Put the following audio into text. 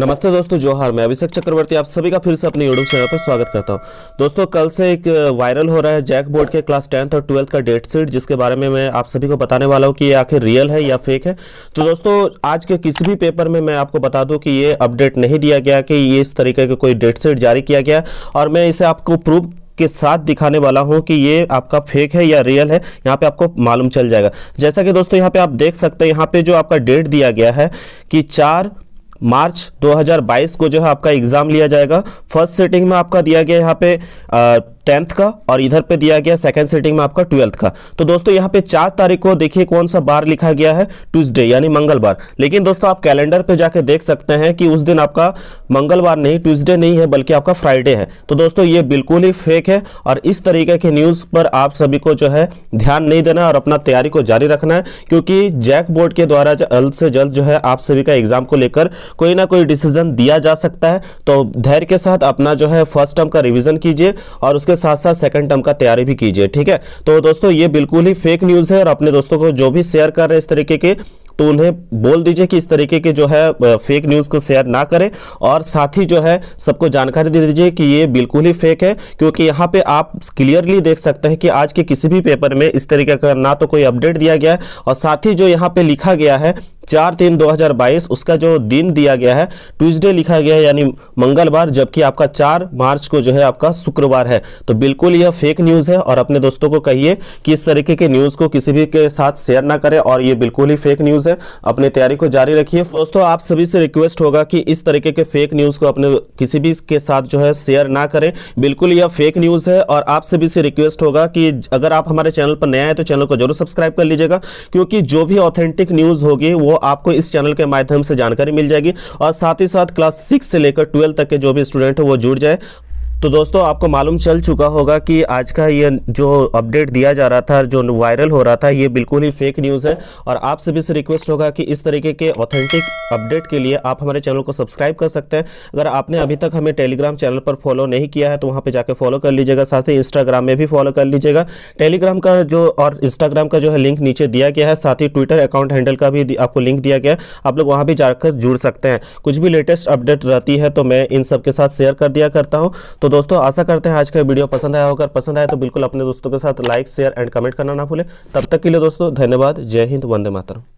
नमस्ते दोस्तों जोहार मैं अभिषेक चक्रवर्ती आप सभी का फिर से अपने यूट्यूब चैनल पर स्वागत करता हूं दोस्तों कल से एक वायरल हो रहा है जैक बोर्ड के क्लास टेंथ और ट्वेल्थ का डेट शीट जिसके बारे में मैं आप सभी को बताने वाला हूं कि ये आखिर रियल है या फेक है तो दोस्तों आज के किसी भी पेपर में मैं आपको बता दूँ कि ये अपडेट नहीं दिया गया कि ये इस तरीके का कोई डेट शीट जारी किया गया और मैं इसे आपको प्रूव के साथ दिखाने वाला हूं कि ये आपका फेक है या रियल है यहाँ पे आपको मालूम चल जाएगा जैसा कि दोस्तों यहाँ पे आप देख सकते हैं यहाँ पे जो आपका डेट दिया गया है कि चार मार्च 2022 को जो है आपका एग्ज़ाम लिया जाएगा फर्स्ट सेटिंग में आपका दिया गया यहाँ पे टेंथ का और इधर पे दिया गया सेकंड सेटिंग में आपका ट्वेल्थ का तो दोस्तों यहाँ पे चार तारीख को देखिए कौन सा बार लिखा गया है ट्यूसडे यानी मंगलवार लेकिन दोस्तों आप कैलेंडर पे जाके देख सकते हैं कि उस दिन आपका मंगलवार नहीं ट्यूसडे नहीं है बल्कि आपका फ्राइडे है तो दोस्तों ये बिल्कुल ही फेक है और इस तरीके के न्यूज़ पर आप सभी को जो है ध्यान नहीं देना और अपना तैयारी को जारी रखना है क्योंकि जैक बोर्ड के द्वारा जल्द से जल्द जो है आप सभी का एग्जाम को लेकर कोई ना कोई डिसीजन दिया जा सकता है तो धैर्य के साथ अपना जो है फर्स्ट टर्म का रिविजन कीजिए और उसके साथ साथ सेकंड टर्म का तैयारी भी कीजिए ठीक है तो दोस्तों ये बिल्कुल ही फेक न्यूज़ है और अपने दोस्तों को जो भी शेयर कर रहे हैं इस तरीके के तो उन्हें बोल दीजिए कि इस तरीके के जो है फेक न्यूज़ को शेयर ना करें और साथ ही जो है सबको जानकारी दे दीजिए कि ये बिल्कुल ही फेक है क्योंकि यहाँ पे आप क्लियरली देख सकते हैं कि आज के किसी भी पेपर में इस तरीके का ना तो कोई अपडेट दिया गया है और साथ ही जो यहाँ पे लिखा गया है चार तीन 2022 उसका जो दिन दिया गया है ट्यूजडे लिखा गया है यानी मंगलवार जबकि आपका चार मार्च को जो है आपका शुक्रवार है तो बिल्कुल यह फेक न्यूज़ है और अपने दोस्तों को कहिए कि इस तरीके के न्यूज़ को किसी भी के साथ शेयर ना करें और ये बिल्कुल ही फेक न्यूज़ है अपनी तैयारी को जारी रखिए दोस्तों आप सभी से रिक्वेस्ट होगा कि इस तरीके के फेक न्यूज़ को अपने किसी भी के साथ जो है शेयर ना करें बिल्कुल यह फेक न्यूज़ है और आप सभी से रिक्वेस्ट होगा कि अगर आप हमारे चैनल पर नया है तो चैनल को जरूर सब्सक्राइब कर लीजिएगा क्योंकि जो भी ऑथेंटिक न्यूज़ होगी वो आपको इस चैनल के माध्यम से जानकारी मिल जाएगी और साथ ही साथ क्लास सिक्स से लेकर ट्वेल्व तक के जो भी स्टूडेंट हैं वो जुड़ जाए तो दोस्तों आपको मालूम चल चुका होगा कि आज का ये जो अपडेट दिया जा रहा था जो वायरल हो रहा था ये बिल्कुल ही फेक न्यूज़ है और आप सभी से रिक्वेस्ट होगा कि इस तरीके के ऑथेंटिक अपडेट के लिए आप हमारे चैनल को सब्सक्राइब कर सकते हैं अगर आपने अभी तक हमें टेलीग्राम चैनल पर फॉलो नहीं किया है तो वहाँ पर जाकर फॉलो कर लीजिएगा साथ ही इंस्टाग्राम में भी फॉलो कर लीजिएगा टेलीग्राम का जो और इंस्टाग्राम का जो है लिंक नीचे दिया गया है साथ ही ट्विटर अकाउंट हैंडल का भी आपको लिंक दिया गया है आप लोग वहाँ भी जाकर जुड़ सकते हैं कुछ भी लेटेस्ट अपडेट रहती है तो मैं इन सब के साथ शेयर कर दिया करता हूँ तो दोस्तों आशा करते हैं आज का वीडियो पसंद आया होगा पसंद आया तो बिल्कुल अपने दोस्तों के साथ लाइक शेयर एंड कमेंट करना ना भूलें तब तक के लिए दोस्तों धन्यवाद जय हिंद वंदे मातरम